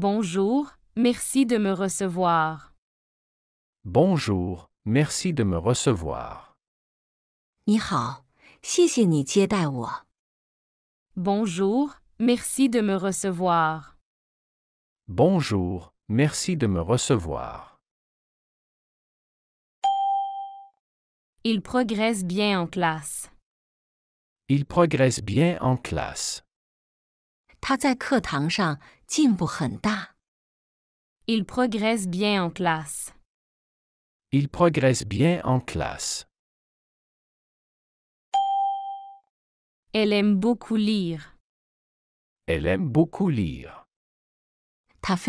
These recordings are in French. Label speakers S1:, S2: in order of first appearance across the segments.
S1: Bonjour, merci de me recevoir.
S2: Bonjour, merci de me recevoir.
S1: Bonjour, merci de me recevoir.
S2: Bonjour, merci de me recevoir.
S1: Il progresse bien en classe.
S2: Il progresse bien en classe.
S1: Il progresse bien en classe.
S2: Il progresse bien en classe.
S1: Elle aime beaucoup lire.
S2: Elle aime beaucoup lire.
S1: Elle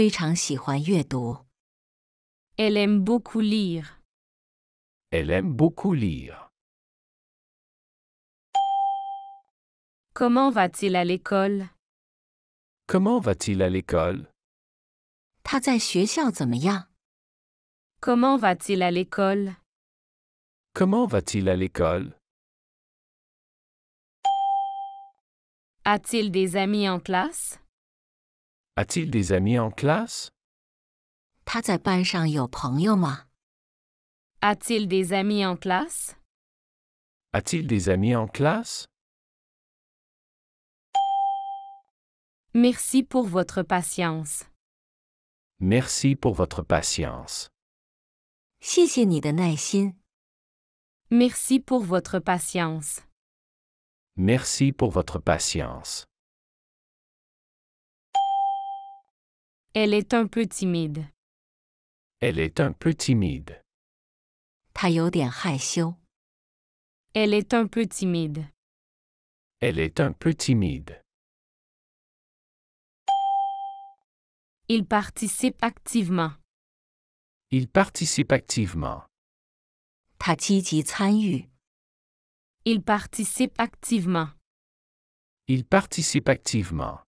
S1: aime beaucoup lire.
S2: Elle aime beaucoup lire.
S1: Comment va-t-il à l'école Comment
S2: va-t-il à l'école?
S1: Comment va va-t-il à l'école?
S2: Comment va-t-il à l'école?
S1: A-t-il des amis en classe?
S2: A-t-il des amis en
S1: classe? t il des amis en classe?
S2: A-t-il des amis en classe?
S1: Merci pour votre patience.
S2: Merci pour votre patience.
S1: Merci pour votre patience.
S2: Merci pour votre patience.
S1: Elle est un peu timide.
S2: Elle est un peu timide.
S1: Elle est un peu timide.
S2: Elle est un peu timide.
S1: Il participe activement.
S2: Il participe activement.
S1: Il participe activement.
S2: Il participe activement.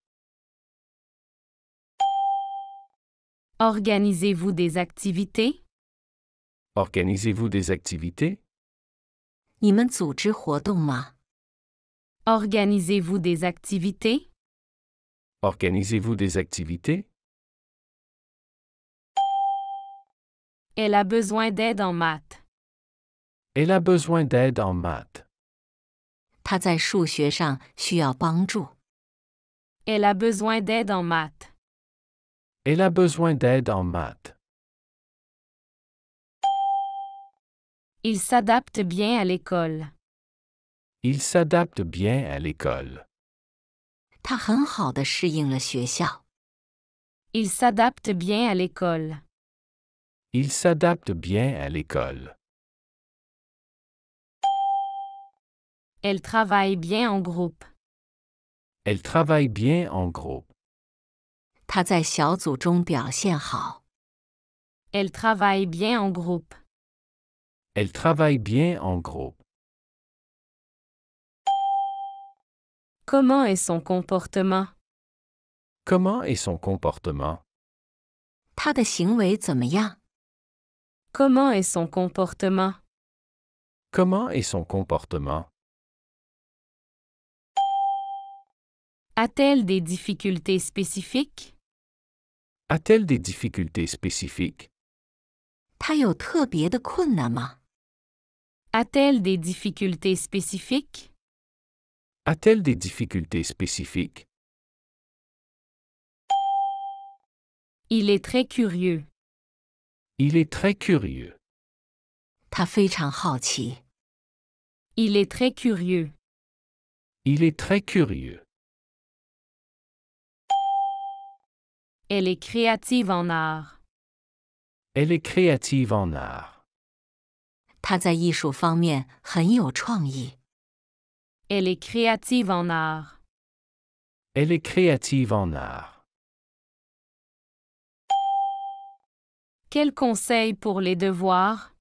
S1: Organisez-vous des activités?
S2: Organisez-vous des activités?
S1: organisez vous des activités?
S2: Organisez-vous des activités?
S1: Elle a besoin d'aide en maths.
S2: Elle a besoin d'aide en maths.
S1: Elle a besoin d'aide en maths.
S2: Elle a besoin d'aide en maths.
S1: Il s'adapte bien à l'école.
S2: Il s'adapte bien à l'école.
S1: Il s'adapte bien à l'école.
S2: Il s'adapte bien à l'école.
S1: Elle travaille bien en groupe. Elle travaille bien en groupe. Elle travaille bien en groupe.
S2: Elle travaille bien en groupe.
S1: Comment est son comportement?
S2: Comment est son comportement?
S1: Comment est son comportement?
S2: Comment est son comportement?
S1: A-t-elle des difficultés spécifiques?
S2: A-t-elle des difficultés spécifiques?
S1: a t elle des difficultés spécifiques?
S2: A-t-elle des difficultés spécifiques?
S1: Il est très curieux.
S2: Il est très curieux.
S1: Il est très curieux.
S2: Il est très curieux.
S1: Elle est créative en art.
S2: Elle est créative en art.
S1: Elle est créative en art.
S2: Elle est créative en art.
S1: Quel conseil pour les devoirs?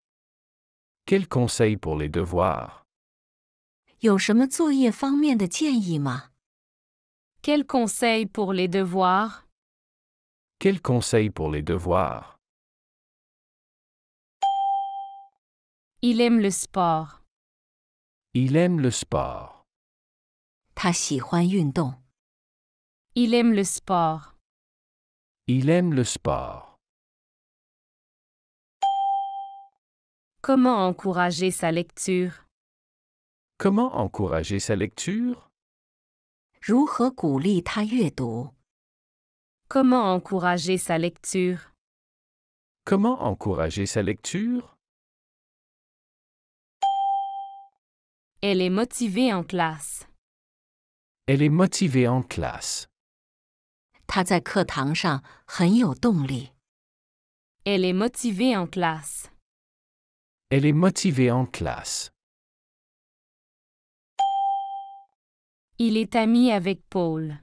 S2: Quel conseil pour les devoirs?
S1: Quel conseil pour les devoirs?
S2: Quel conseil pour les devoirs?
S1: Il aime le sport.
S2: Il aime le sport.
S1: Il aime le sport.
S2: Il aime le sport.
S1: Comment encourager sa lecture?
S2: Comment encourager sa lecture?
S1: Comment encourager sa lecture?
S2: Comment encourager sa lecture?
S1: Elle est motivée en classe.
S2: Elle est motivée en classe.
S1: Elle est motivée en classe.
S2: Elle est motivée en classe.
S1: Il est ami avec Paul.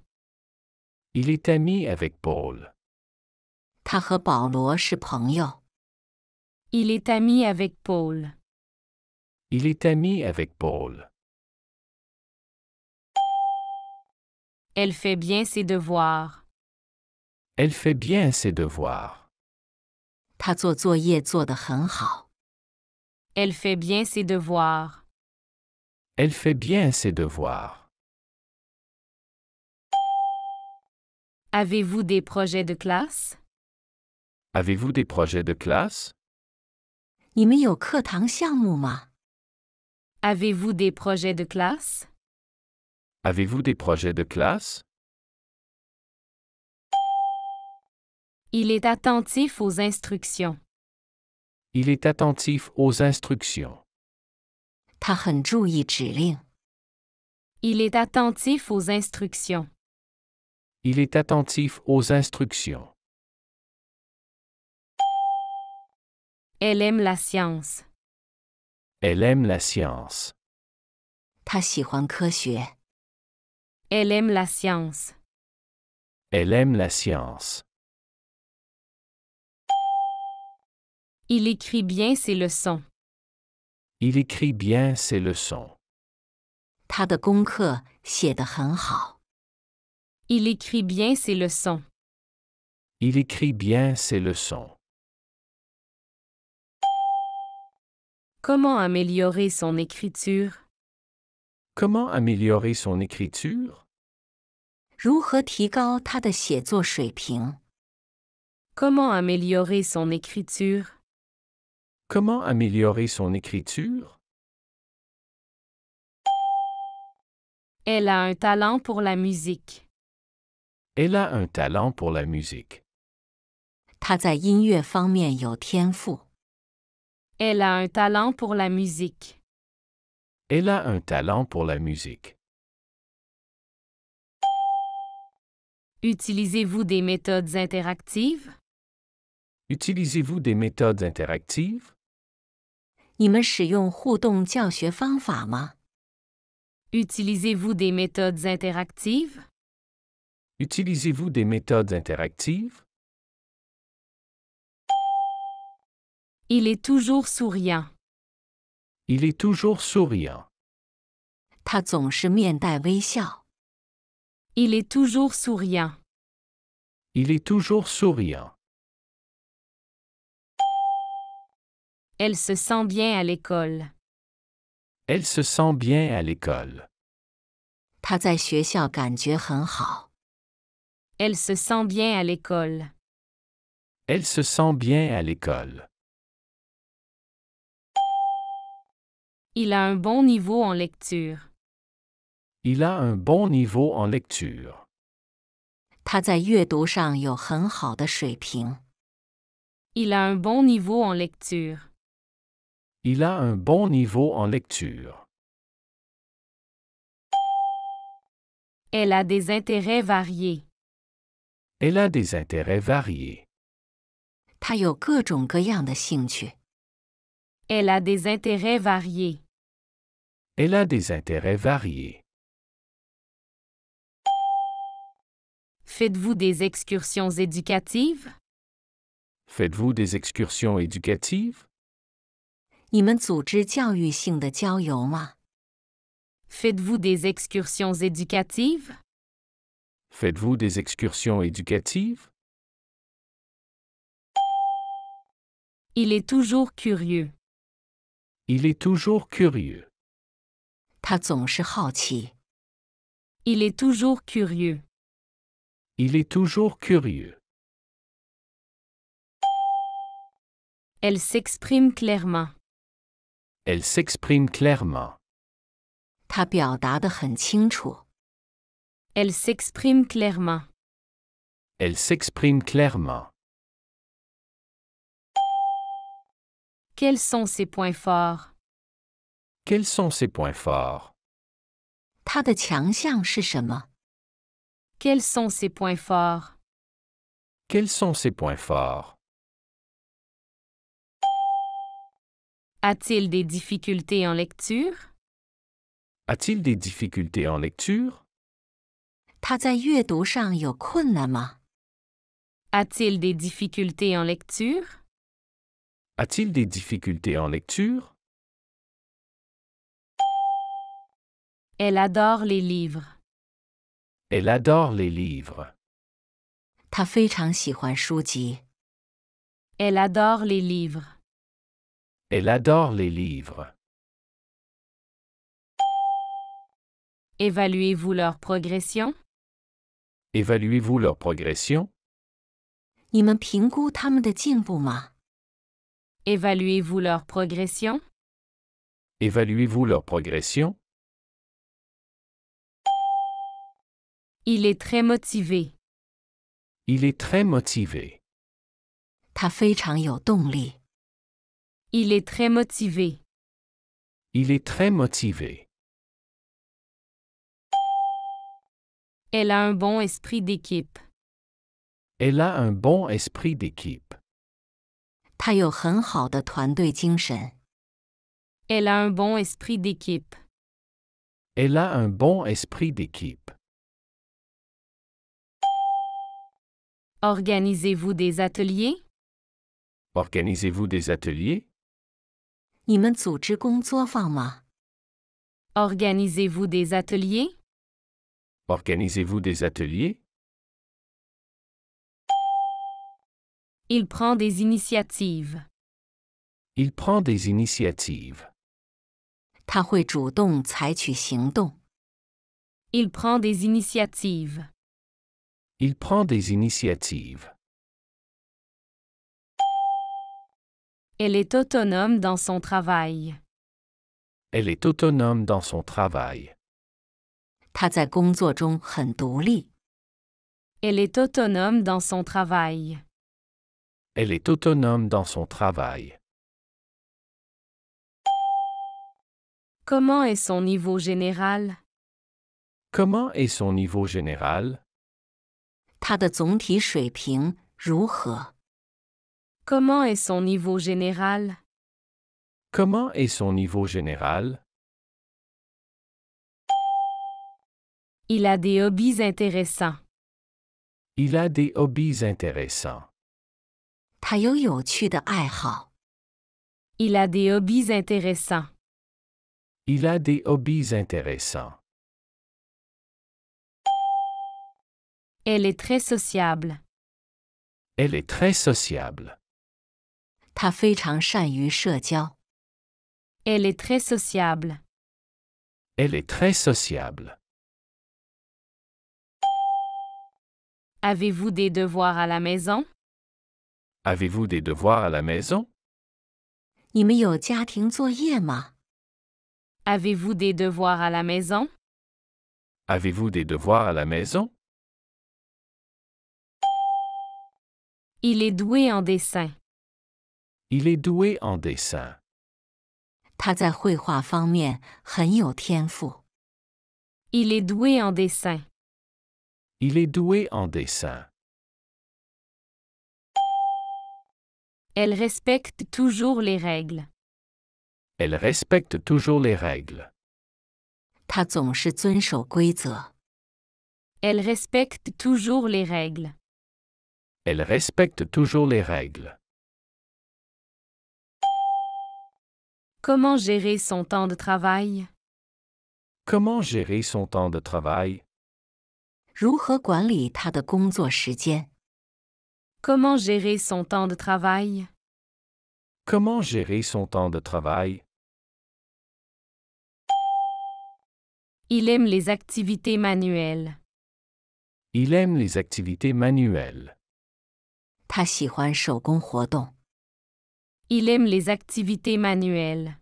S2: Il est ami avec Paul.
S1: Il est ami avec Paul.
S2: Il est ami avec Paul.
S1: Elle fait bien ses devoirs.
S2: Elle fait bien ses
S1: devoirs. Elle fait bien ses devoirs.
S2: Elle fait bien ses devoirs.
S1: Avez-vous des projets de classe?
S2: Avez-vous des projets de classe?
S1: Avez-vous des projets de classe?
S2: Avez-vous des projets de classe?
S1: Il est attentif aux instructions.
S2: Il est attentif aux instructions.
S1: Il est attentif aux instructions.
S2: Il est attentif aux instructions.
S1: Elle aime la science.
S2: Elle aime la science.
S1: Elle aime la science.
S2: Elle aime la science.
S1: Il écrit bien ses leçons.
S2: Il écrit bien ses leçons.
S1: Il écrit bien ses leçons.
S2: Il écrit bien ses leçons.
S1: Comment améliorer son écriture? Comment
S2: améliorer son écriture?
S1: Comment améliorer son écriture? Comment
S2: améliorer son écriture?
S1: Elle a un talent pour la musique.
S2: Elle a un talent pour la musique.
S1: Elle a un talent pour la musique.
S2: Elle a un talent pour la musique.
S1: Utilisez-vous des méthodes interactives?
S2: Utilisez-vous des méthodes interactives?
S1: utilisez vous des méthodes interactives?
S2: Utilisez-vous des méthodes interactives?
S1: Il est toujours souriant.
S2: Il est toujours souriant.
S1: Il est toujours souriant.
S2: Il est toujours souriant.
S1: Elle se sent bien à l'école.
S2: Elle se sent bien à l'école. Elle
S1: se sent bien à l'école.
S2: Elle se sent bien à l'école.
S1: Il a un bon niveau en lecture.
S2: Il a un bon niveau en lecture.
S1: Il a un bon niveau en lecture.
S2: Il a un bon niveau en lecture.
S1: Elle a des intérêts variés.
S2: Elle a des intérêts variés.
S1: Elle a des intérêts variés.
S2: Elle a des intérêts variés.
S1: Faites-vous des excursions éducatives?
S2: Faites-vous des excursions éducatives?
S1: faites vous des excursions éducatives?
S2: Faites-vous des excursions éducatives?
S1: Il est toujours curieux. Il est toujours curieux. Il est toujours curieux. Il est toujours curieux. Elle s'exprime clairement.
S2: Elle s'exprime clairement.
S1: Elle s'exprime clairement.
S2: Elle s'exprime clairement.
S1: Quels sont ses points forts Quels sont ses points forts Quels sont ses points forts Quels sont ses points
S2: forts
S1: A-t-il des difficultés en lecture?
S2: A-t-il des difficultés en lecture?
S1: a t il des difficultés en lecture?
S2: A-t-il des difficultés en lecture?
S1: Elle adore les livres.
S2: Elle adore les livres.
S1: elle adore les livres.
S2: Elle adore les livres.
S1: Évaluez-vous leur progression?
S2: Évaluez-vous leur progression?
S1: évaluez vous leur progression?
S2: Évaluez-vous leur progression?
S1: Il est très motivé.
S2: Il est très motivé.
S1: Il est très motivé.
S2: Il est très motivé.
S1: Elle a un bon esprit d'équipe.
S2: Elle a un bon esprit d'équipe.
S1: Elle a un bon esprit d'équipe.
S2: Elle a un bon esprit d'équipe.
S1: Organisez-vous des ateliers?
S2: Organisez-vous des ateliers?
S1: organisez vous des ateliers
S2: Organisez-vous des ateliers
S1: Il prend des initiatives.
S2: Il prend des initiatives.
S1: Il prend des initiatives.
S2: Il prend des initiatives.
S1: Elle est autonome dans son travail.
S2: Elle est autonome dans son travail.
S1: Elle est autonome dans son travail.
S2: Elle est autonome dans son travail.
S1: Comment est son niveau général? Comment
S2: est son niveau général?
S1: Comment est son niveau général
S2: Comment est son niveau général
S1: Il a des hobbies intéressants.
S2: Il a des hobbies intéressants.
S1: Il a des hobbies intéressants.
S2: Il a des hobbies intéressants.
S1: Elle est très sociable.
S2: Elle est très sociable.
S1: Elle est très sociable.
S2: Elle est très sociable.
S1: Avez-vous des devoirs à la maison?
S2: Avez-vous des devoirs à la maison?
S1: avez vous des devoirs à la maison?
S2: Avez-vous des devoirs à la maison?
S1: Il est doué en dessin. Il
S2: est doué en dessin.
S1: Il est doué en dessin.
S2: Il est doué en dessin.
S1: Elle respecte toujours les règles.
S2: Elle respecte toujours les règles.
S1: Elle respecte toujours les règles.
S2: Elle respecte toujours les règles.
S1: Comment gérer son temps de travail?
S2: Comment gérer son temps de travail?
S1: Comment gérer son temps de travail?
S2: Comment gérer son temps de travail?
S1: Il aime les activités manuelles.
S2: Il aime les activités manuelles.
S1: Il aime les activités manuelles.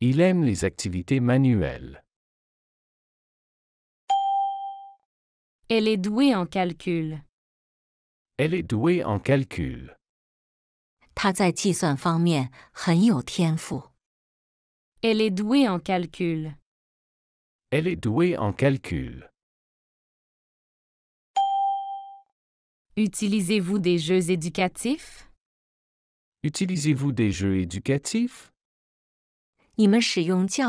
S2: Il aime les activités manuelles.
S1: Elle est douée en calcul.
S2: Elle est douée en calcul.
S1: Elle est douée en calcul.
S2: Elle est douée en calcul.
S1: Utilisez-vous des jeux éducatifs?
S2: Utilisez-vous des jeux éducatifs?
S1: Utilisez-vous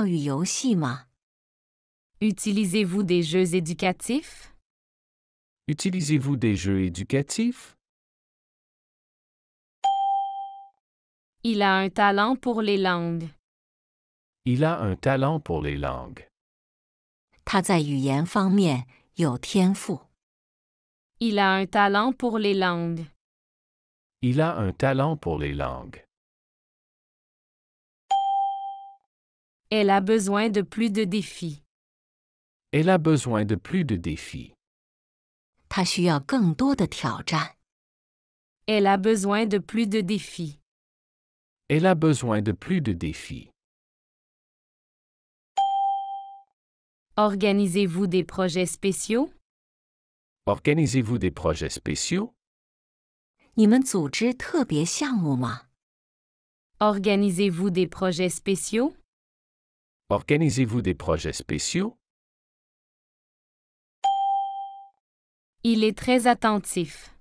S1: des jeux éducatifs?
S2: Utilisez-vous des jeux éducatifs?
S1: Il a un talent pour les langues.
S2: Il a un talent pour les langues.
S1: Il a un talent pour les langues.
S2: Il a un talent pour les langues.
S1: Elle a besoin de plus de défis.
S2: Elle a besoin de plus de défis.
S1: Elle a besoin de plus de défis.
S2: Elle a besoin de plus de défis.
S1: Organisez-vous des projets spéciaux?
S2: Organisez-vous des projets spéciaux?
S1: organisez vous des projets spéciaux
S2: Organisez-vous des projets spéciaux
S1: Il est très attentif.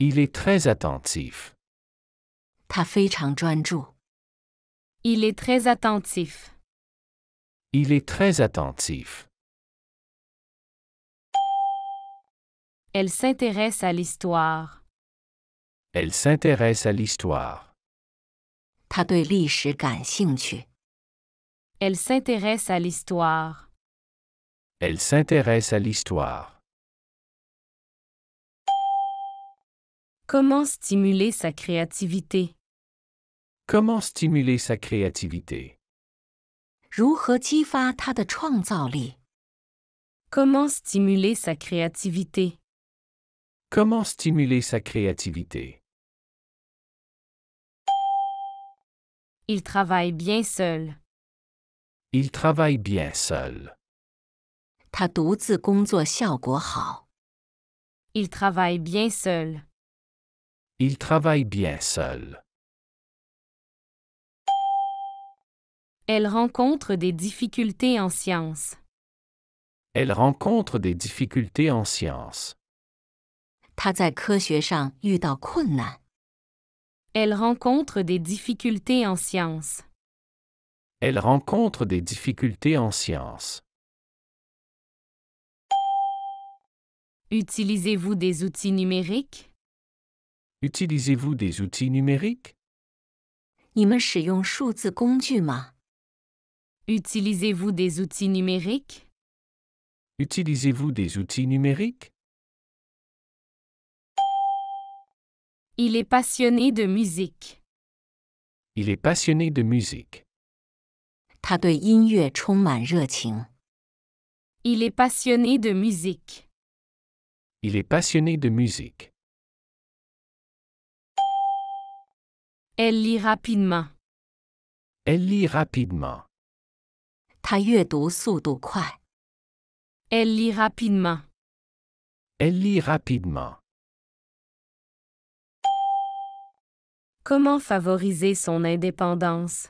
S2: Il est très attentif.
S1: Il est très attentif.
S2: Il est très attentif.
S1: Elle s'intéresse à l'histoire.
S2: Elle s'intéresse à l'histoire.
S1: Elle s'intéresse à l'histoire.
S2: Elle s'intéresse à l'histoire.
S1: Comment stimuler sa créativité?
S2: Comment stimuler sa créativité?
S1: Comment stimuler sa créativité?
S2: Comment stimuler sa créativité?
S1: Il travaille bien seul.
S2: Il travaille bien seul.
S1: Il travaille bien seul.
S2: Il travaille bien seul.
S1: Elle rencontre des difficultés en sciences.
S2: Elle rencontre des difficultés en sciences.
S1: Elle rencontre des difficultés en sciences.
S2: Elle rencontre des difficultés en sciences.
S1: Utilisez-vous des outils numériques?
S2: Utilisez-vous des outils numériques?
S1: utilisez vous des outils numériques?
S2: Utilisez-vous des outils numériques?
S1: Il est passionné de musique.
S2: Il est passionné de musique. Il
S1: est passionné de musique.
S2: Il est passionné de musique.
S1: Elle lit rapidement. Elle lit rapidement. Elle lit rapidement. Elle lit rapidement. Comment favoriser son indépendance?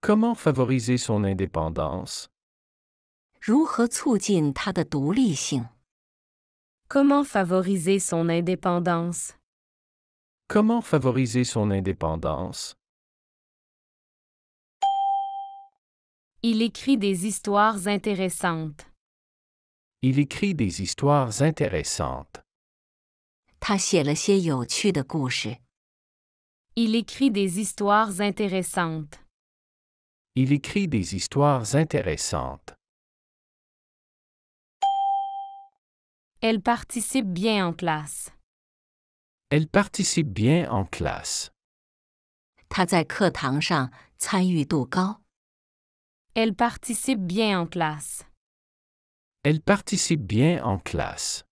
S2: Comment favoriser son indépendance?
S1: Comment favoriser son indépendance?
S2: Comment favoriser son indépendance?
S1: Il écrit des histoires intéressantes.
S2: Il écrit des histoires intéressantes.
S1: Il écrit des histoires intéressantes.
S2: Il écrit des histoires intéressantes.
S1: Elle participe bien en classe.
S2: Elle participe bien en classe.
S1: Elle participe bien en classe.
S2: Elle participe bien en classe.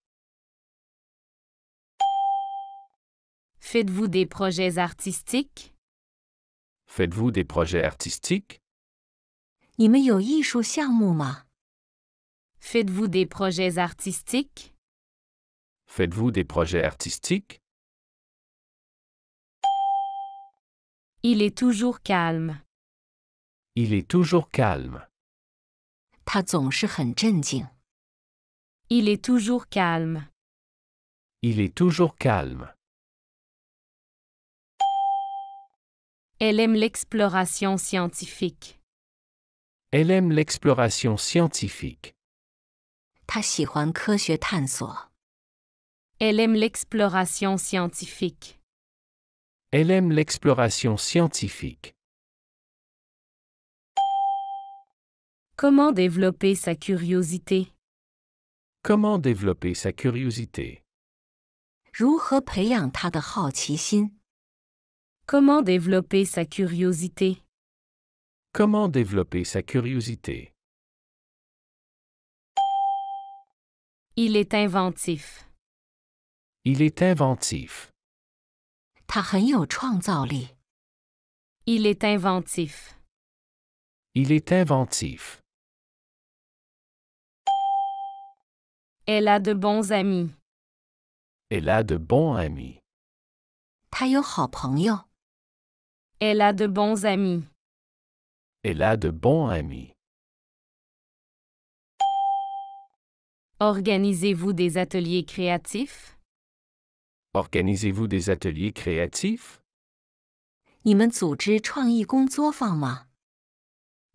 S1: Faites-vous des projets artistiques?
S2: Faites-vous des projets artistiques?
S1: Faites-vous des projets artistiques?
S2: Faites-vous des projets artistiques?
S1: Il est toujours calme.
S2: Il est toujours calme.
S1: Il est toujours calme.
S2: Il est toujours calme.
S1: Elle aime l'exploration scientifique.
S2: Elle aime l'exploration scientifique.
S1: Elle aime l'exploration scientifique.
S2: Elle aime l'exploration scientifique.
S1: Comment développer sa curiosité
S2: Comment développer sa curiosité
S1: Comment développer sa curiosité
S2: Comment développer sa curiosité
S1: Il est inventif.
S2: Il est inventif.
S1: Il est inventif.
S2: Il est inventif.
S1: Elle a de bons amis.
S2: Elle a de bons amis.
S1: Elle a de bons amis.
S2: Elle a de bons amis.
S1: Organisez-vous des ateliers créatifs?
S2: Organisez-vous des ateliers créatifs?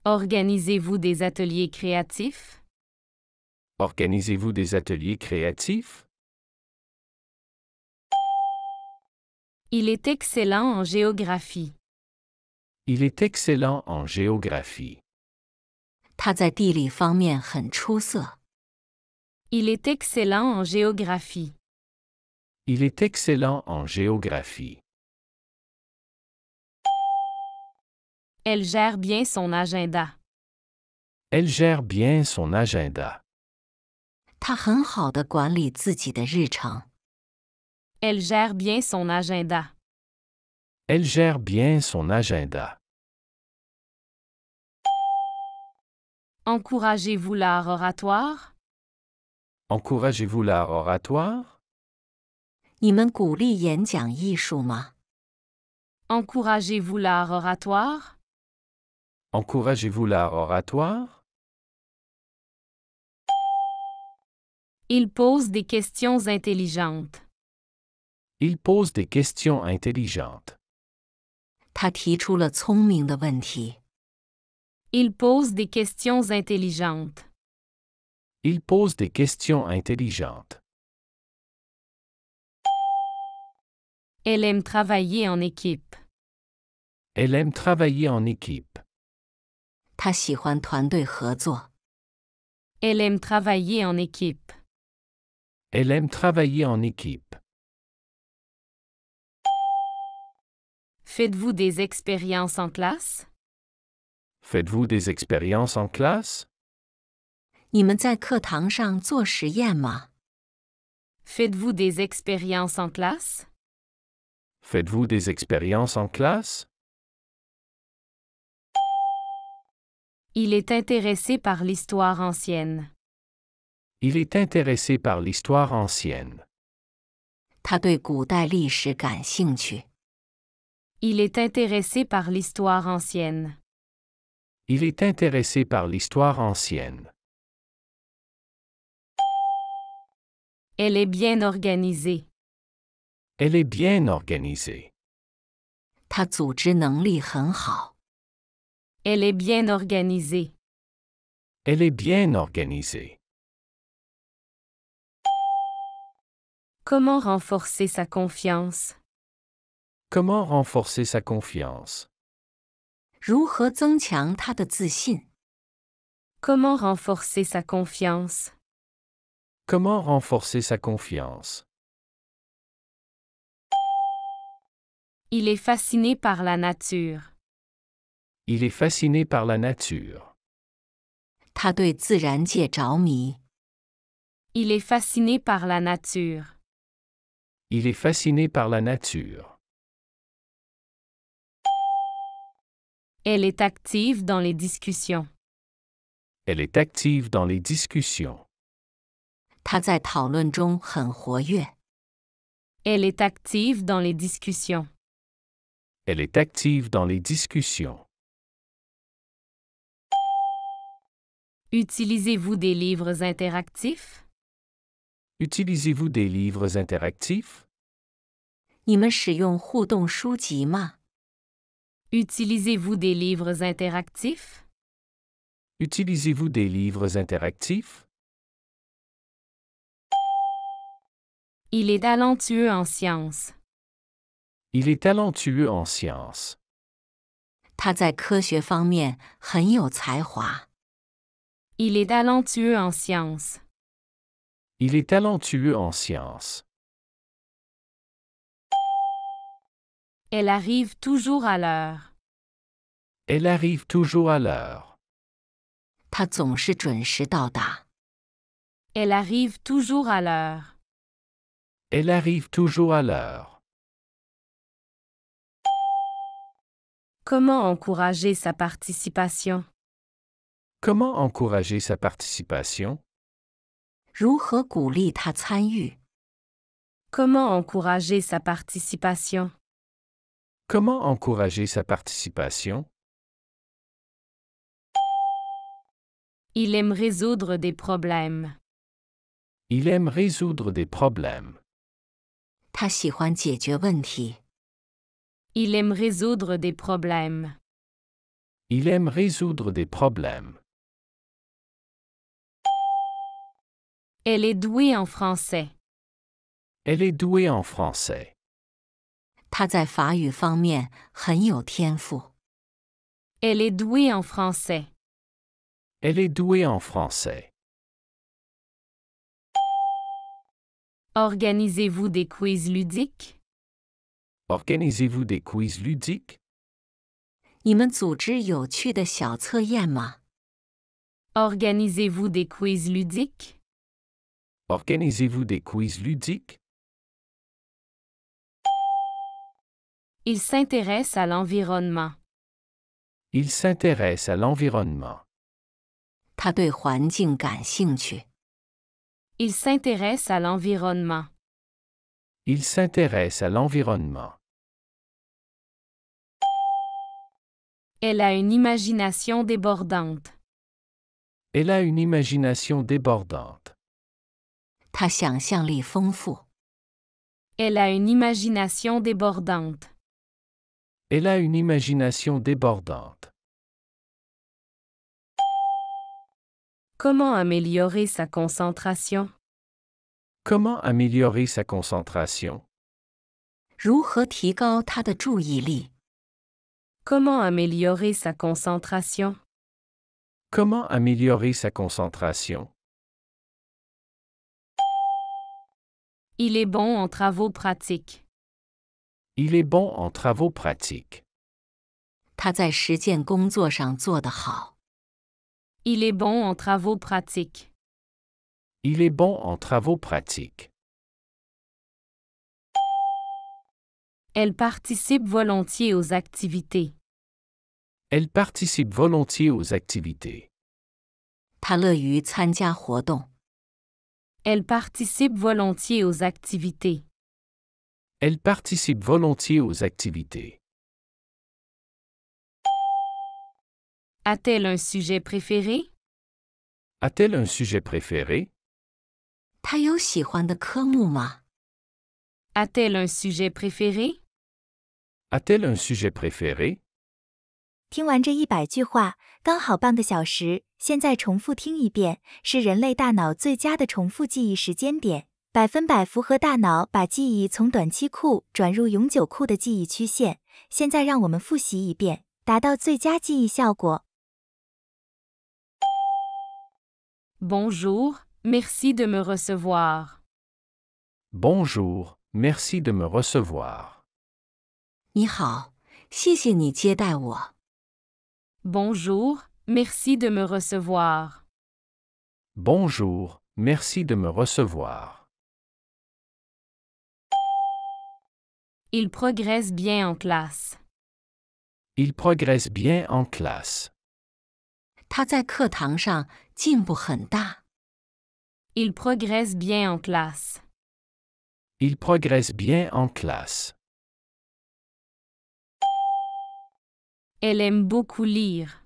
S1: organisez vous des ateliers créatifs?
S2: Organisez-vous des ateliers créatifs?
S1: Il est excellent en géographie.
S2: Il est excellent en géographie.
S1: Il est excellent en géographie.
S2: Il est excellent en géographie.
S1: Elle gère bien son agenda.
S2: Elle gère bien son agenda.
S1: Elle gère bien son agenda.
S2: Elle gère bien son agenda.
S1: Encouragez-vous l'art oratoire?
S2: Encouragez-vous l'art oratoire?
S1: encouragez vous l'art oratoire?
S2: Encouragez-vous l'art oratoire?
S1: Il pose des questions intelligentes.
S2: Il pose des questions intelligentes.
S1: Il pose des questions intelligentes.
S2: Il pose des questions intelligentes.
S1: Elle aime travailler en équipe.
S2: Elle aime travailler en équipe.
S1: Elle aime travailler en équipe.
S2: Elle aime travailler en équipe.
S1: Faites-vous des expériences en classe?
S2: Faites-vous des expériences en classe?
S1: faites vous des expériences en classe?
S2: Faites-vous des expériences en classe?
S1: Il est intéressé par l'histoire ancienne.
S2: Il est intéressé par l'histoire ancienne.
S1: Il est intéressé par l'histoire ancienne.
S2: Il est intéressé par l'histoire ancienne.
S1: Elle est bien organisée.
S2: Elle est bien
S1: organisée. Elle est bien organisée. Elle est bien organisée. Comment renforcer sa confiance
S2: Comment renforcer sa confiance?
S1: Comment renforcer sa confiance?
S2: Comment renforcer sa confiance?
S1: Il est fasciné par la nature.
S2: Il est fasciné par la nature.
S1: Il est fasciné par la nature.
S2: Il est fasciné par la nature.
S1: Elle est active dans les discussions.
S2: Elle est active dans les discussions.
S1: Elle est active dans les discussions.
S2: Elle est active dans les discussions.
S1: Utilisez-vous des livres interactifs?
S2: Utilisez-vous des livres interactifs?
S1: Utilisez-vous des livres interactifs?
S2: Utilisez-vous des livres interactifs?
S1: Il est talentueux en sciences.
S2: Il est talentueux en sciences.
S1: Il est talentueux en sciences.
S2: Il est talentueux en sciences.
S1: Elle arrive toujours à l'heure.
S2: Elle arrive toujours à l'heure.
S1: Elle arrive toujours à l'heure.
S2: Elle arrive toujours à l'heure.
S1: Comment encourager sa participation? Comment
S2: encourager sa participation?
S1: Comment encourager sa participation?
S2: Comment encourager sa participation?
S1: Il aime résoudre des problèmes.
S2: Il aime résoudre des problèmes.
S1: Il aime résoudre des problèmes.
S2: Il aime résoudre des problèmes.
S1: Elle est douée en français.
S2: Elle est douée en français.
S1: Elle est douée en français. Elle est douée en français. Organisez-vous des quiz ludiques?
S2: Organisez-vous des quiz ludiques?
S1: organisez vous des quiz ludiques?
S2: Organisez-vous des quiz ludiques?
S1: Il s'intéresse à l'environnement.
S2: Il s'intéresse à l'environnement.
S1: Il s'intéresse à l'environnement.
S2: Il s'intéresse à l'environnement.
S1: Elle a une imagination débordante.
S2: Elle a une imagination débordante.
S1: Elle a une imagination débordante.
S2: Elle a une imagination débordante.
S1: Comment améliorer sa concentration?
S2: Comment améliorer sa concentration?
S1: Comment améliorer sa concentration?
S2: Comment améliorer sa concentration?
S1: Il est bon en travaux pratiques.
S2: Il est bon en travaux pratiques.
S1: Il est bon en travaux pratiques.
S2: Il est bon en travaux pratiques.
S1: Elle participe volontiers aux activités.
S2: Elle participe
S1: volontiers aux activités. Elle participe volontiers aux activités. Elle participe
S2: volontiers aux activités.
S1: A-t-elle un sujet préféré?
S2: A-t-elle un sujet préféré?
S1: a t elle un sujet préféré?
S2: A-t-elle un sujet préféré?
S1: 听完这一百句话，刚好半个小时。现在重复听一遍，是人类大脑最佳的重复记忆时间点。百分百符合大脑把记忆从短期库转入永久库的记忆曲线。现在让我们复习一遍，达到最佳记忆效果。Bonjour, merci de me recevoir.
S2: Bonjour, merci de me recevoir.
S1: 你好，谢谢你接待我。Bonjour, merci de me recevoir.
S2: Bonjour, merci de me recevoir.
S1: Il progresse bien en classe.
S2: Il progresse bien en classe.
S1: Il progresse bien en classe.
S2: Il progresse bien en classe.
S1: Elle aime beaucoup lire.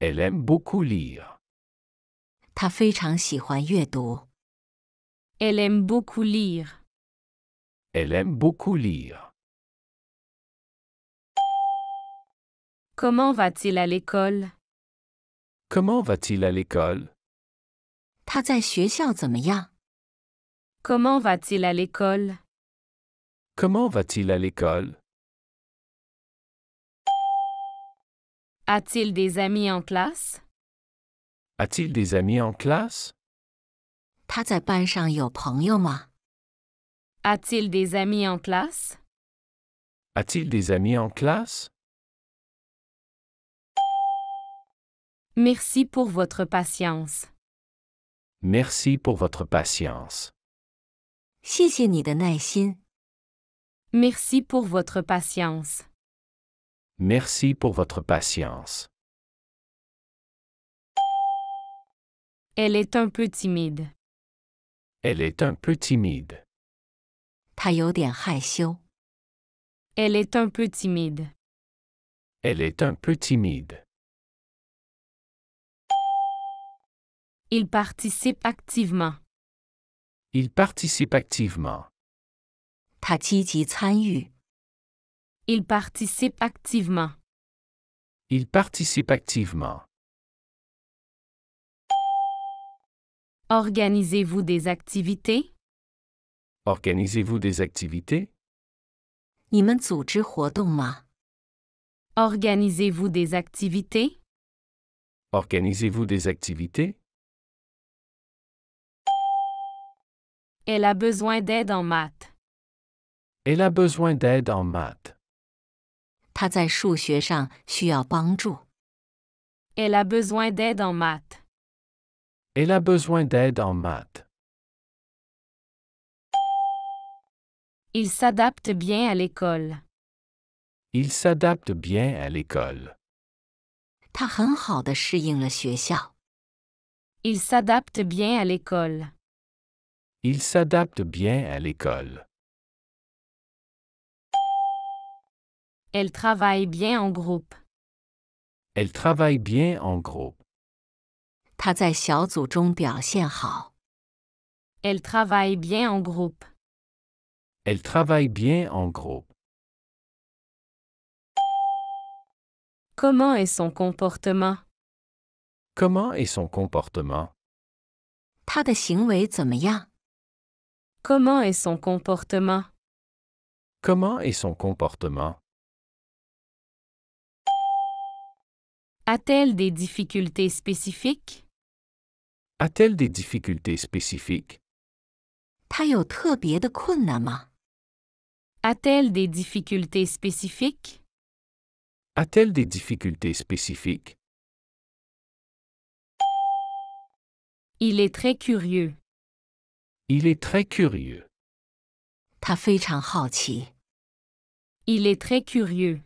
S2: Elle aime beaucoup lire.
S1: Elle aime beaucoup lire.
S2: Elle aime beaucoup lire.
S1: Comment va-t-il à l'école?
S2: Comment va-t-il à l'école?
S1: Comment va va-t-il à l'école? Comment
S2: va-t-il à l'école?
S1: A-t-il des amis en classe?
S2: A-t-il des amis en classe?
S1: A-t-il des amis en classe?
S2: A-t-il des amis en classe?
S1: Merci pour votre patience.
S2: Merci pour votre patience.
S1: Merci pour votre patience.
S2: Merci pour votre patience.
S1: Elle est un peu timide.
S2: Elle est un peu timide.
S1: Elle est un peu timide.
S2: Elle est un peu timide.
S1: Il participe activement. Il participe activement. Il participe activement. Il participe
S2: activement.
S1: Organisez-vous des activités?
S2: Organisez-vous des activités?
S1: Organisez-vous des activités?
S2: Organisez-vous des activités?
S1: Elle a besoin d'aide en maths.
S2: Elle a besoin d'aide en maths.
S1: a besoin d'aide en maths.
S2: Elle a besoin d'aide en maths.
S1: Il s'adapte bien à l'école.
S2: Il s'adapte bien à l'école.
S1: Il s'adapte bien à l'école.
S2: Il s'adapte bien à l'école.
S1: Elle travaille bien en groupe.
S2: Elle travaille bien en groupe.
S1: Elle travaille bien en groupe.
S2: Elle travaille bien en groupe.
S1: Comment est son comportement?
S2: Comment est son comportement?
S1: Comment est son comportement?
S2: Comment est son comportement?
S1: A-t-elle des difficultés spécifiques?
S2: A-t-elle des difficultés spécifiques?
S1: A-t-elle des difficultés spécifiques?
S2: A-t-elle des difficultés spécifiques?
S1: Il est très curieux.
S2: Il est très curieux.
S1: Il est très curieux.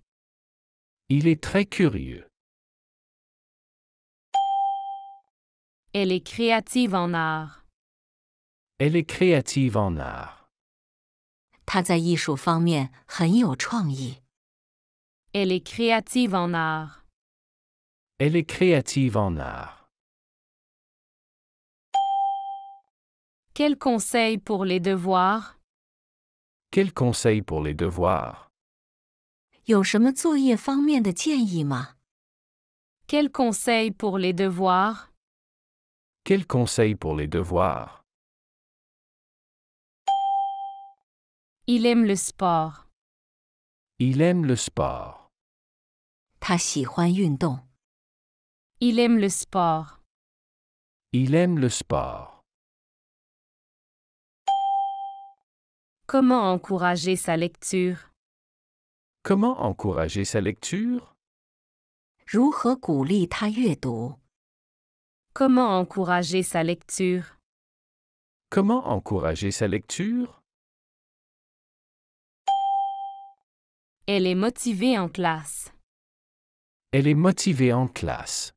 S2: Il est très curieux.
S1: Elle est créative en art.
S2: Elle est créative en art.
S1: Elle est créative en art.
S2: Elle est créative en art.
S1: Quel conseil pour les devoirs?
S2: Quel conseil pour les devoirs?
S1: Quel conseil pour les devoirs?
S2: Quel conseil pour les devoirs?
S1: Il aime le sport.
S2: Il aime le sport.
S1: Il aime le sport.
S2: Il aime le sport.
S1: Comment encourager sa lecture
S2: Comment encourager sa lecture
S1: Comment encourager sa lecture
S2: Comment encourager sa lecture
S1: Elle est motivée en classe.
S2: Elle est motivée en classe.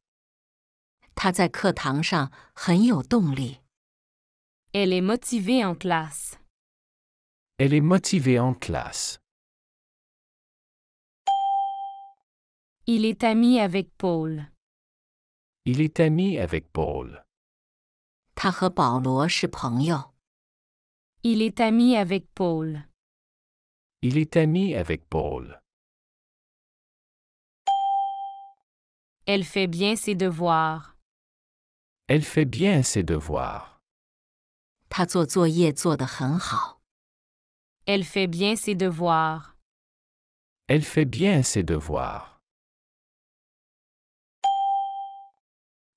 S1: Elle est motivée en classe.
S2: Elle est motivée en classe.
S1: Il est ami avec Paul.
S2: Il est ami avec Paul.
S1: Il est ami avec Paul.
S2: Il est ami avec Paul.
S1: Elle fait bien ses devoirs.
S2: Elle fait bien ses devoirs.
S1: Elle fait bien ses devoirs.
S2: Elle fait bien ses devoirs.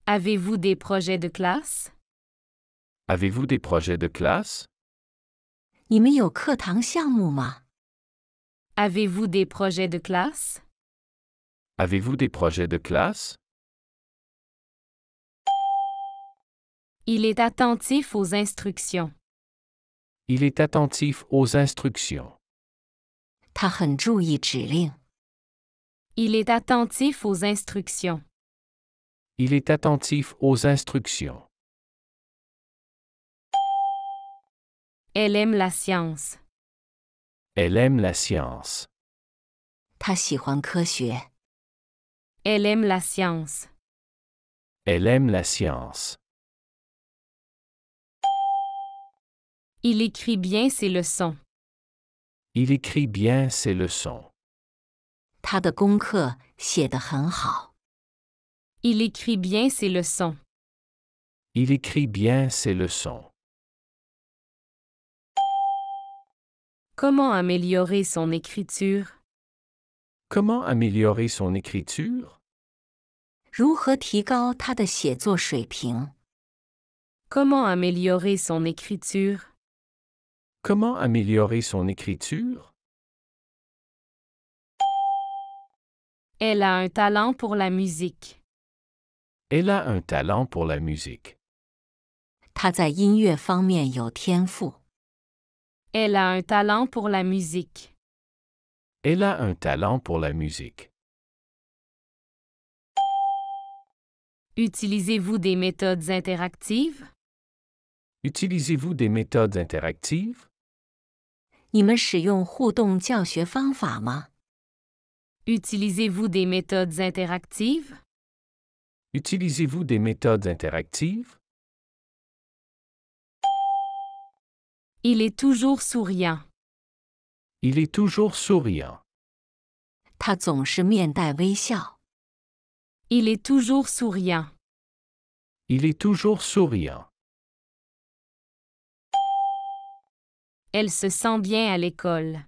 S1: Avez-vous des projets de classe?
S2: Avez-vous des projets de classe?
S1: Avez-vous des projets de classe
S2: Avez-vous des projets de classe
S1: Il est attentif aux instructions.
S2: Il est attentif aux instructions.
S1: Il est attentif aux instructions.
S2: Il est attentif aux instructions.
S1: Elle aime la science.
S2: Elle aime la science.
S1: Elle aime la science.
S2: Elle aime la science.
S1: Il écrit bien ses leçons.
S2: Il écrit bien ses leçons.
S1: Il écrit bien ses leçons.
S2: Il écrit bien ses leçons.
S1: Comment améliorer son écriture? Comment améliorer son écriture? Comment améliorer son écriture?
S2: Comment améliorer son écriture?
S1: Elle a un talent pour la musique.
S2: Elle a un talent pour la musique.
S1: Elle a un talent pour la musique.
S2: Elle a un talent pour la musique.
S1: Utilisez-vous des méthodes interactives?
S2: Utilisez-vous des méthodes interactives?
S1: utilisez vous des méthodes interactives?
S2: Utilisez-vous des méthodes interactives?
S1: Il est toujours souriant.
S2: Il est toujours souriant.
S1: Il est toujours souriant.
S2: Il est toujours souriant.
S1: Elle se sent bien à l'école.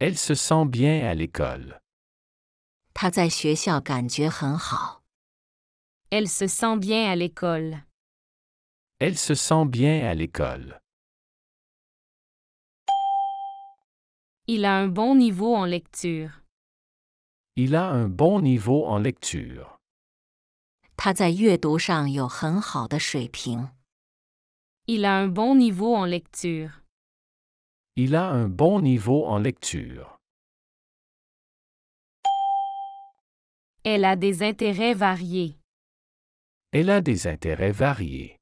S2: Elle se sent bien à l'école.
S1: Elle se sent bien à l'école.
S2: Elle se sent bien à l'école.
S1: Il a un bon niveau en lecture.
S2: Il a un bon niveau en lecture.
S1: Il a un bon niveau en lecture.
S2: Il a un bon niveau en lecture.
S1: Elle a des intérêts variés.
S2: Elle a des intérêts variés.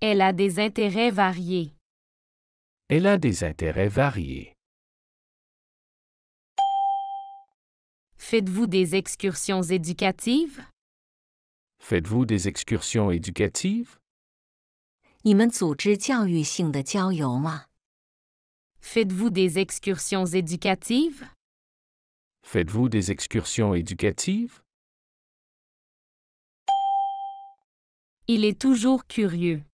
S1: Elle a des intérêts variés.
S2: Elle a des intérêts variés.
S1: Faites-vous des excursions éducatives?
S2: Faites-vous des excursions éducatives?
S1: faites vous des excursions éducatives?
S2: Faites-vous des excursions éducatives?
S1: Il est toujours curieux.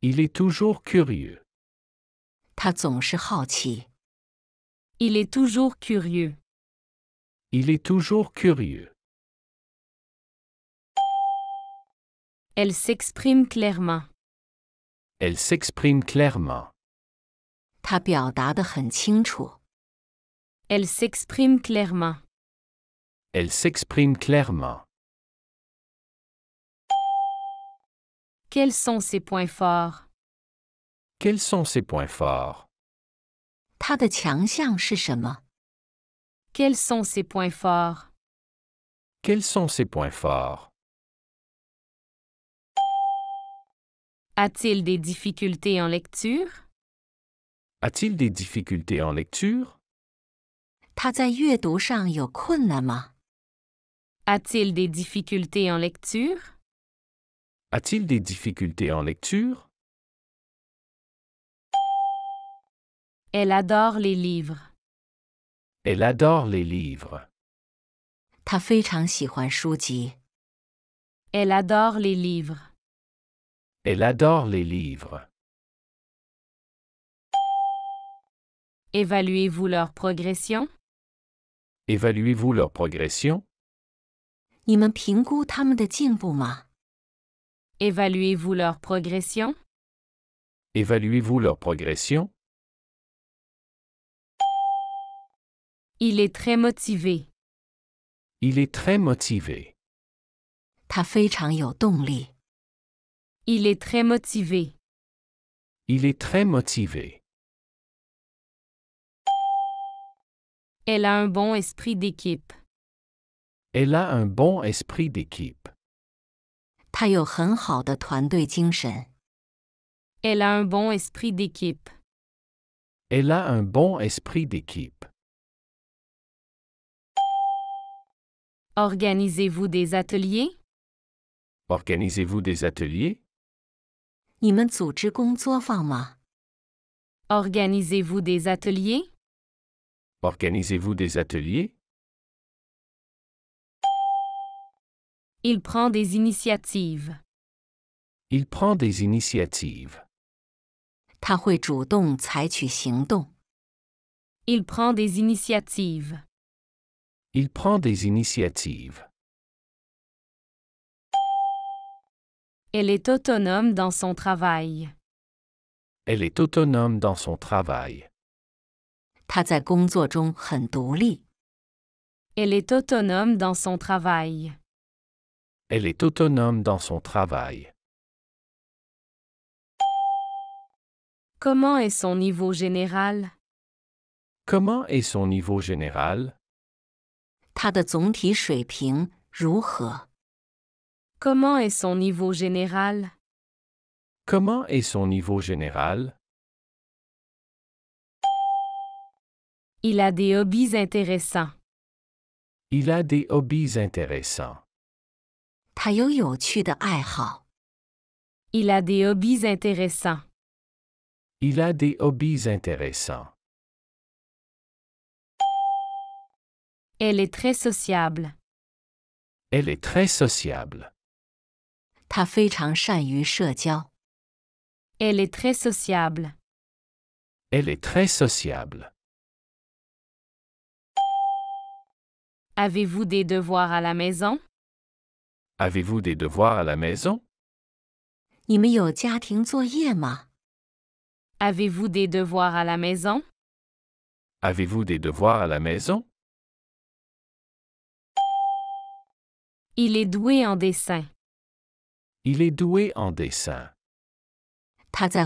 S2: Il est toujours curieux.
S1: Il est toujours curieux. Il est toujours curieux. Elle s'exprime clairement.
S2: Elle s'exprime clairement.
S1: Elle s'exprime clairement.
S2: Elle s'exprime clairement.
S1: Quels sont ses points forts quels
S2: sont ses points forts?
S1: Quels sont ses points forts?
S2: Quels sont ses points forts?
S1: A-t-il des difficultés en lecture?
S2: A-t-il des difficultés en lecture?
S1: A-t-il des difficultés en lecture?
S2: A-t-il des difficultés en lecture?
S1: Elle adore les livres.
S2: Elle adore les livres.
S1: Elle adore les livres.
S2: Elle adore les livres.
S1: Évaluez-vous leur progression?
S2: Évaluez-vous leur progression?
S1: évaluez vous leur progression?
S2: Évaluez-vous leur progression?
S1: Il est très motivé.
S2: Il est très motivé.
S1: Il est très motivé.
S2: Il est très motivé.
S1: Elle a un bon esprit d'équipe.
S2: Elle a un bon esprit d'équipe. Elle a
S1: un bon esprit d'équipe.
S2: Elle a un bon esprit d'équipe.
S1: Organisez-vous des ateliers?
S2: Organisez-vous des ateliers?
S1: Organisez-vous des ateliers?
S2: Organisez-vous des ateliers?
S1: Il prend des initiatives.
S2: Il prend des initiatives.
S1: Il prend des initiatives.
S2: Il prend des initiatives.
S1: Elle est autonome dans son travail.
S2: Elle est autonome dans son travail.
S1: Elle est autonome dans son travail.
S2: Elle est autonome dans son travail.
S1: Comment est son niveau général
S2: Comment est son niveau général
S1: Comment est son niveau général?
S2: Comment est son niveau général?
S1: Il a des hobbies intéressants.
S2: Il a des hobbies intéressants.
S1: Il a des hobbies intéressants.
S2: Il a des hobbies intéressants.
S1: Elle est très sociable.
S2: Elle est très sociable.
S1: Elle est très sociable.
S2: Elle est très sociable.
S1: Avez-vous des devoirs à la maison?
S2: Avez-vous des devoirs à la maison?
S1: avez vous des devoirs à la maison?
S2: Avez-vous des devoirs à la maison?
S1: Il est doué en dessin.
S2: Il est doué en dessin.
S1: Il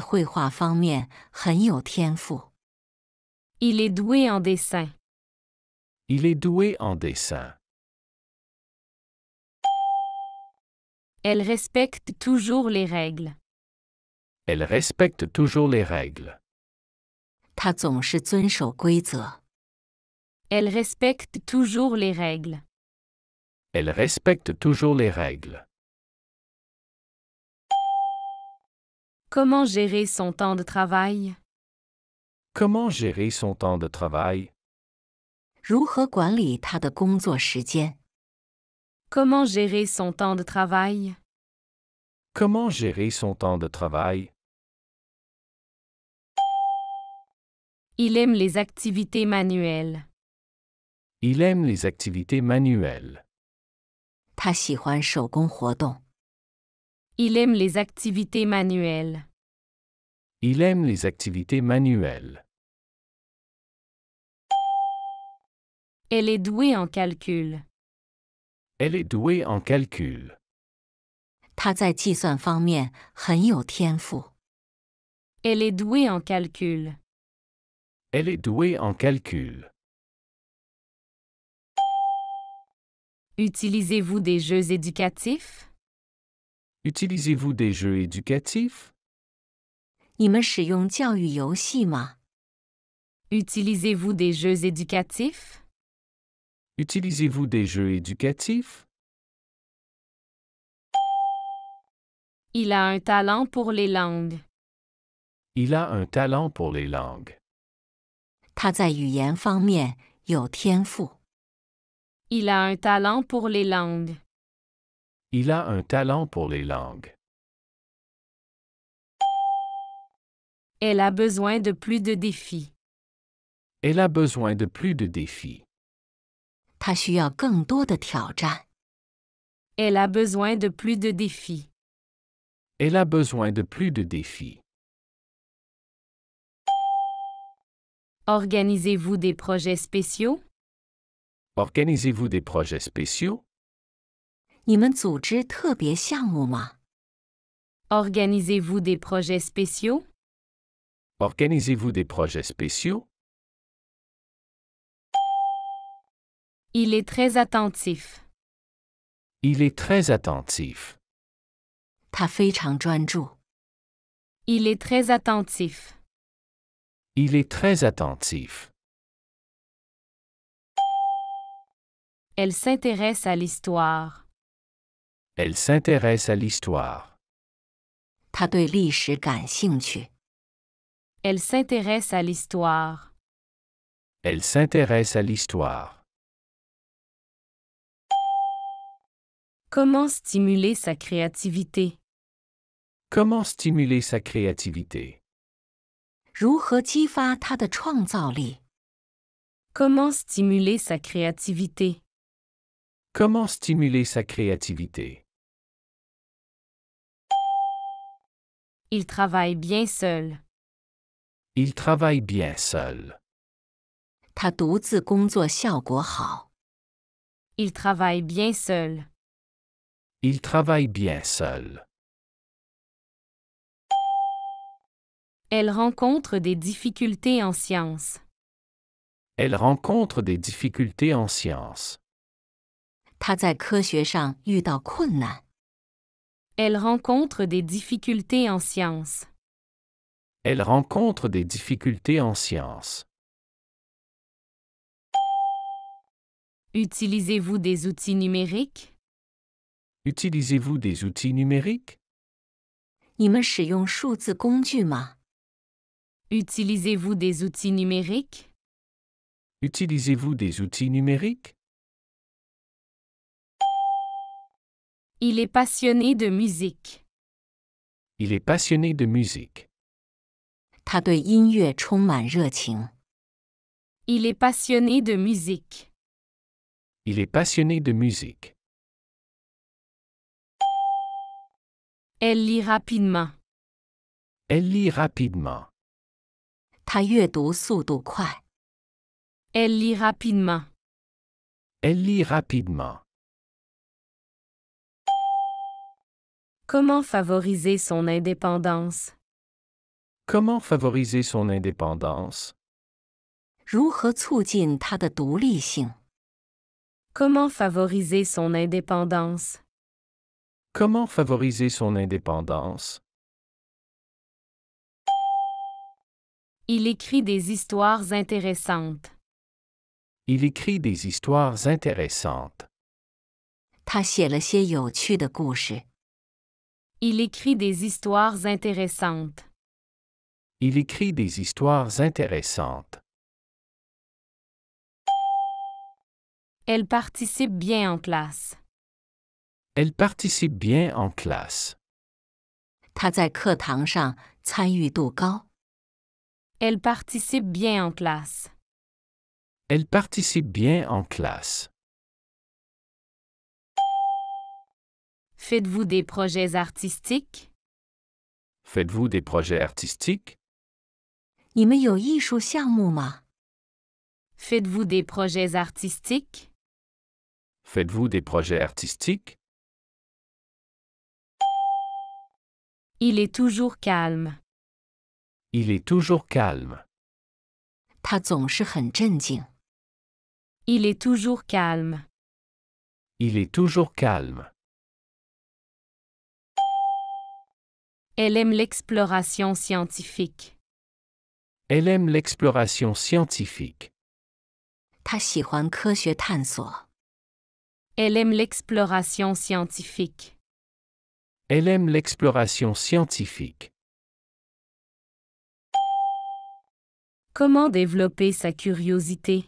S1: est doué en dessin.
S2: Il est doué en dessin.
S1: Elle respecte toujours les règles.
S2: Elle respecte toujours les règles.
S1: Elle respecte toujours les règles.
S2: Elle respecte toujours les règles.
S1: Comment gérer son temps de travail?
S2: Comment gérer son temps de travail?
S1: Comment gérer son temps de travail?
S2: Comment gérer son temps de travail?
S1: Il aime les activités manuelles.
S2: Il aime les activités manuelles. Il
S1: aime les activités manuelles.
S2: Il aime les activités manuelles.
S1: Elle est douée en calcul.
S2: Elle est douée en calcul.
S1: elle est douée en calcul.
S2: Elle est douée en calcul.
S1: Utilisez-vous des jeux éducatifs?
S2: Utilisez-vous des jeux éducatifs?
S1: vous des jeux éducatifs?
S2: Utilisez-vous des jeux éducatifs?
S1: Il a un talent pour les langues.
S2: Il a un talent pour les langues.
S1: Il a un talent pour les langues.
S2: Il a un talent pour les langues.
S1: Elle a besoin de plus de défis.
S2: Elle a besoin de plus de défis.
S1: Elle a besoin de plus de défis.
S2: Elle a besoin de plus de défis.
S1: Organisez-vous des projets spéciaux?
S2: Organisez-vous des projets spéciaux?
S1: Organisez-vous des projets spéciaux?
S2: Organisez-vous des projets spéciaux?
S1: Il est très attentif.
S2: Il est très attentif.
S1: Il est très attentif.
S2: Il est très attentif.
S1: Elle s'intéresse à l'histoire.
S2: Elle s'intéresse à l'histoire.
S1: Elle s'intéresse à l'histoire.
S2: Elle s'intéresse à l'histoire.
S1: Comment stimuler sa créativité?
S2: Comment stimuler sa créativité?
S1: Comment stimuler sa créativité?
S2: Comment stimuler sa créativité
S1: Il travaille bien seul.
S2: Il travaille bien seul.
S1: Il travaille bien seul.
S2: Il travaille bien seul.
S1: Elle rencontre des difficultés en sciences.
S2: Elle rencontre des difficultés en sciences
S1: elle rencontre des difficultés en science.
S2: Elle rencontre des difficultés en sciences.
S1: Utilisez-vous des outils numériques?
S2: Utilisez-vous des outils numériques?
S1: Utilisez-vous des outils numériques?
S2: Utilisez-vous des outils numériques?
S1: Il est passionné de musique.
S2: Il est passionné de musique. Il
S1: est passionné de musique.
S2: Il est passionné de musique.
S1: Elle lit rapidement.
S2: Elle lit rapidement. Elle
S1: lit rapidement.
S2: Elle lit rapidement.
S1: Comment favoriser son indépendance?
S2: Comment favoriser son indépendance?
S1: Comment favoriser son indépendance? Comment
S2: favoriser son indépendance?
S1: Il écrit des histoires intéressantes.
S2: Il écrit des histoires intéressantes.
S1: Il écrit des histoires intéressantes.
S2: Il écrit des histoires intéressantes.
S1: Elle participe bien en classe.
S2: Elle participe bien en classe.
S1: Elle participe bien en classe.
S2: Elle participe bien en classe.
S1: Faites-vous des projets artistiques?
S2: Faites-vous des projets artistiques?
S1: Faites-vous des projets artistiques?
S2: Faites-vous des projets artistiques?
S1: Il est toujours calme.
S2: Il est toujours
S1: calme. Il est toujours calme.
S2: Il est toujours
S1: calme. Elle aime l'exploration scientifique.
S2: Elle aime l'exploration scientifique.
S1: Elle aime l'exploration scientifique.
S2: Elle aime l'exploration scientifique.
S1: Comment développer sa curiosité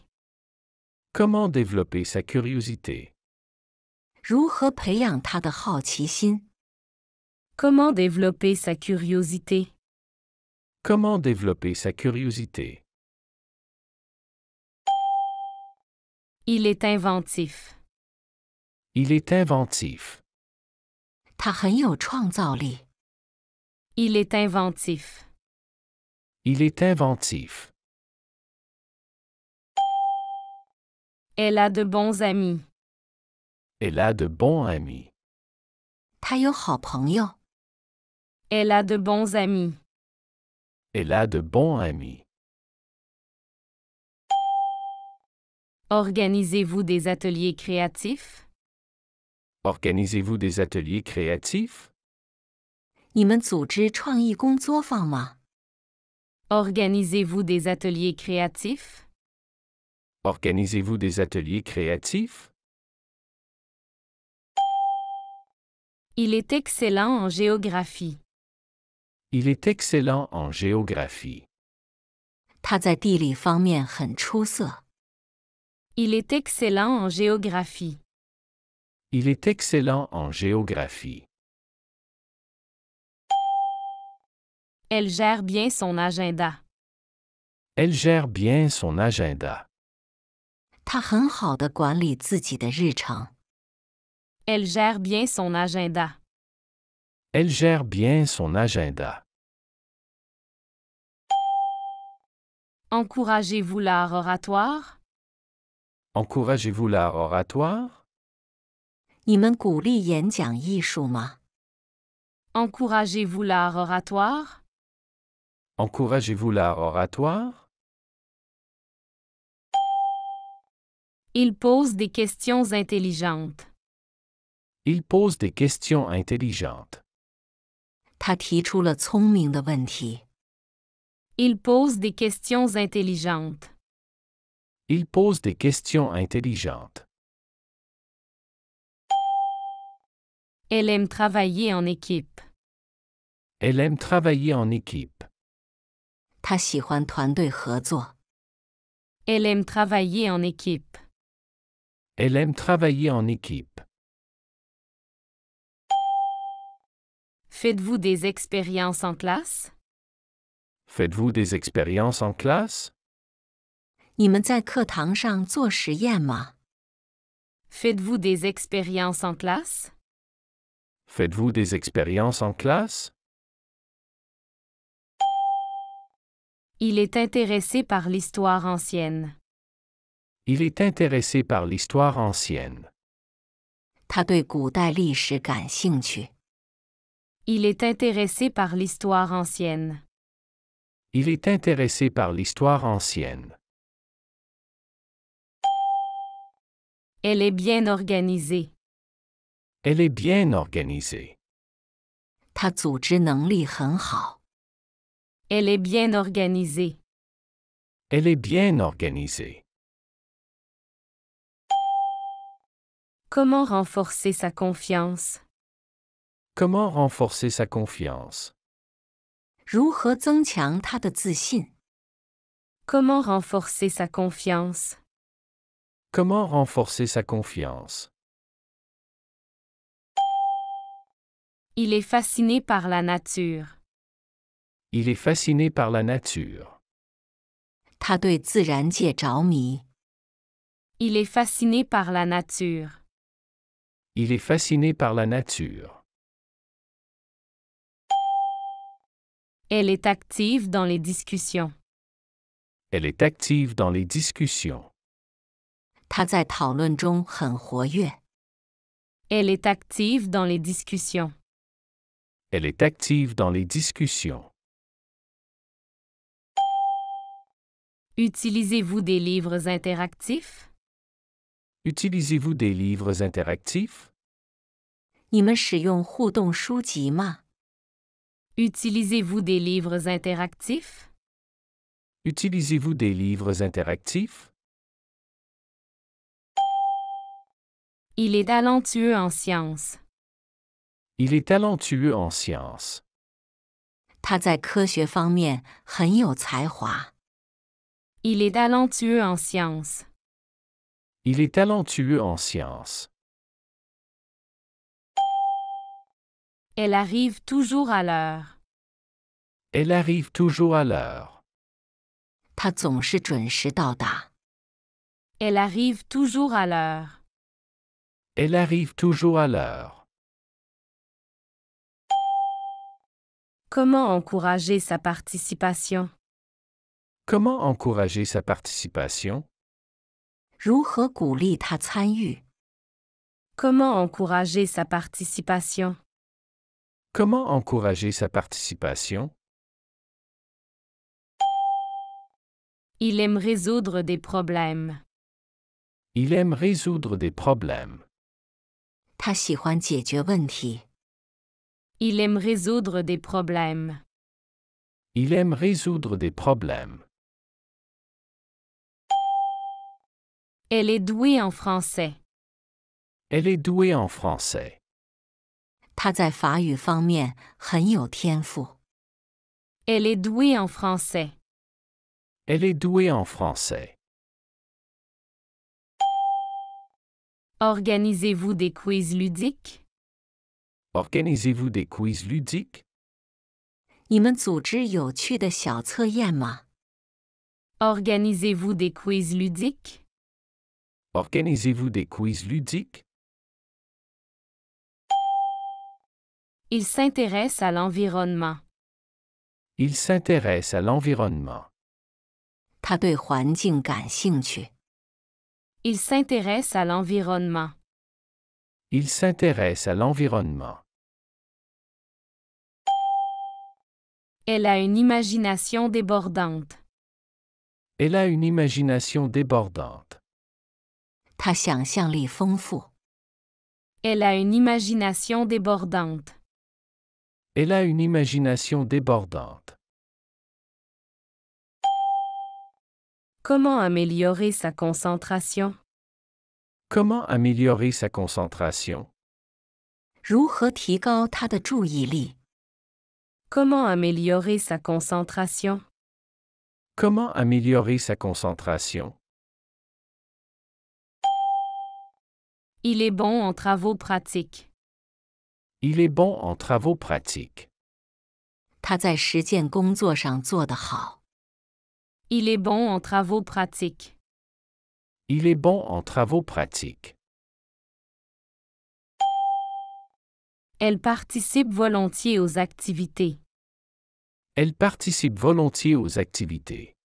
S2: Comment développer sa curiosité
S1: Comment développer sa curiosité
S2: Comment développer sa curiosité
S1: Il est inventif.
S2: Il est inventif.
S1: Il est inventif.
S2: Il est inventif.
S1: Elle a de bons amis.
S2: Elle a de bons amis.
S1: Elle a de bons amis.
S2: Elle a de bons amis.
S1: Organisez-vous des ateliers créatifs?
S2: Organisez-vous des ateliers créatifs?
S1: organisez vous des ateliers créatifs?
S2: Organisez-vous des ateliers créatifs?
S1: Il est excellent en géographie.
S2: Il est excellent en géographie.
S1: Il est excellent en géographie.
S2: Il est excellent en géographie.
S1: Elle gère bien son agenda.
S2: Elle gère bien son agenda.
S1: Elle gère bien son agenda.
S2: Elle gère bien son agenda.
S1: Encouragez-vous l'art oratoire?
S2: Encouragez-vous l'art oratoire?
S1: encouragez vous l'art oratoire?
S2: Encouragez-vous l'art oratoire?
S1: Il pose des questions intelligentes.
S2: Il pose des questions intelligentes.
S1: Il pose des questions intelligentes.
S2: Il pose des questions intelligentes.
S1: Elle aime travailler en équipe.
S2: Elle aime travailler en équipe.
S1: Elle aime travailler en équipe.
S2: Elle aime travailler en équipe.
S1: Faites-vous des expériences en classe?
S2: Faites-vous des expériences en classe?
S1: faites vous des expériences en classe?
S2: Faites-vous des expériences en classe?
S1: Il est intéressé par l'histoire ancienne.
S2: Il est intéressé par l'histoire ancienne.
S1: Il est intéressé par l'histoire ancienne.
S2: Il est intéressé par l'histoire ancienne.
S1: Elle est bien organisée.
S2: Elle est bien organisée.
S1: Elle est bien organisée.
S2: Elle est bien organisée.
S1: Comment renforcer sa confiance
S2: Comment renforcer sa confiance
S1: Comment renforcer sa confiance? Comment
S2: renforcer sa confiance?
S1: Il est fasciné par la nature.
S2: Il est fasciné par la nature.
S1: est fasciné par la nature.
S2: Il est fasciné par la nature.
S1: Elle est active dans les discussions.
S2: Elle est active dans les discussions.
S1: Elle est active dans les discussions.
S2: Elle est active dans les discussions.
S1: Utilisez-vous des livres interactifs?
S2: Utilisez-vous des livres interactifs?
S1: Utilisez-vous des livres interactifs?
S2: Utilisez-vous des livres interactifs?
S1: Il est talentueux en sciences.
S2: Il est talentueux en sciences.
S1: Il est talentueux en sciences.
S2: Il est talentueux en sciences.
S1: Elle arrive toujours à l'heure.
S2: Elle arrive toujours à l'heure.
S1: Elle arrive toujours à l'heure.
S2: Elle arrive toujours à l'heure.
S1: Comment encourager sa participation?
S2: Comment encourager sa participation?
S1: Comment encourager sa participation?
S2: Comment encourager sa participation?
S1: Il aime résoudre des problèmes.
S2: Il aime résoudre des problèmes.
S1: Il aime résoudre des problèmes.
S2: Il aime résoudre des problèmes.
S1: Elle est douée en français.
S2: Elle est douée en français.
S1: Elle est douée en français. Elle est douée en français. Organisez-vous des quiz ludiques?
S2: Organisez-vous des quiz ludiques?
S1: organisez vous des quiz ludiques?
S2: Organisez-vous des quiz ludiques?
S1: Il s'intéresse à l'environnement.
S2: Il s'intéresse à l'environnement.
S1: Il s'intéresse à l'environnement.
S2: Il s'intéresse à l'environnement.
S1: Elle a une imagination débordante.
S2: Elle a une imagination débordante.
S1: Elle a une imagination débordante.
S2: Elle a une imagination débordante.
S1: Comment améliorer sa concentration?
S2: Comment améliorer sa concentration?
S1: Comment améliorer sa concentration?
S2: Comment améliorer sa concentration?
S1: Il est bon en travaux pratiques.
S2: Il est bon en travaux pratiques.
S1: Il est bon en travaux pratiques.
S2: Il est bon en travaux pratiques.
S1: Elle participe volontiers aux activités.
S2: Elle participe volontiers aux activités.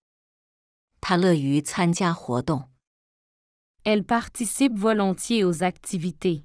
S1: Elle participe volontiers aux activités.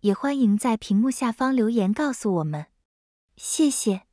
S1: 也欢迎在屏幕下方留言告诉我们，谢谢。